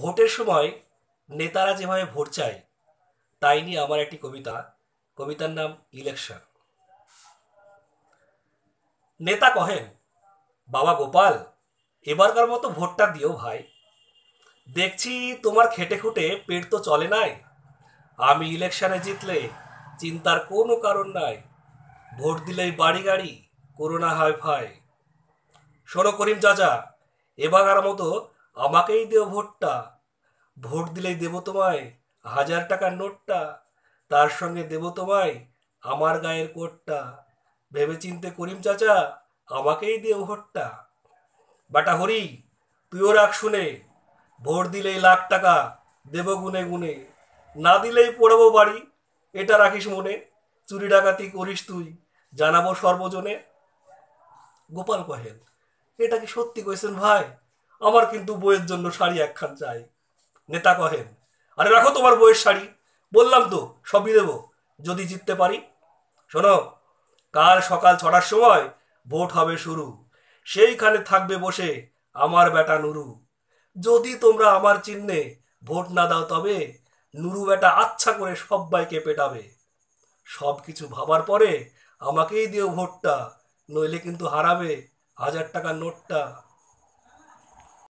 ভোটের সময় নেতারা যেভাবে ভোট চায় তাই নিয়ে আমার একটি কবিতা কবিতার নাম ইলেকশন নেতা কহেন বাবা গোপাল এবারকার মতো ভোটটা দিও ভাই দেখছি তোমার খেটে খুটে পেট তো চলে নাই আমি ইলেকশনে জিতলে চিন্তার কোনো কারণ নাই ভোট দিলেই বাড়ি গাড়ি করোনা হয় ভাই শোনো করিম চাচা এবারকার মতো আমাকেই দেও ভোটটা ভোট দিলেই দেব তোমায় হাজার টাকার নোটটা তার সঙ্গে দেব তোমায় আমার গায়ের কোটটা ভেবেচিন্তে করিম চাচা আমাকেই দেও ভোটটা বাটা হরি তুইও রাখ শুনে ভোট দিলেই লাখ টাকা দেব গুনে গুনে না দিলেই পড়াবো বাড়ি এটা রাখিস মনে চুরি ডাকাতি করিস তুই জানাবো সর্বজনে গোপাল কহেল এটা কি সত্যি কইছেন ভাই আমার কিন্তু বইয়ের জন্য শাড়ি একখান চাই নেতা কহেন আরে রাখো তোমার বইয়ের শাড়ি বললাম তো সবই দেবো যদি জিততে পারি শোনো কাল সকাল ছটার সময় ভোট হবে শুরু সেইখানে থাকবে বসে আমার বেটা নুরু যদি তোমরা আমার চিহ্নে ভোট না দাও তবে নুরু বেটা আচ্ছা করে সব্বাইকে পেটাবে সব কিছু ভাবার পরে আমাকেই দিও ভোটটা নইলে কিন্তু হারাবে হাজার টাকার নোটটা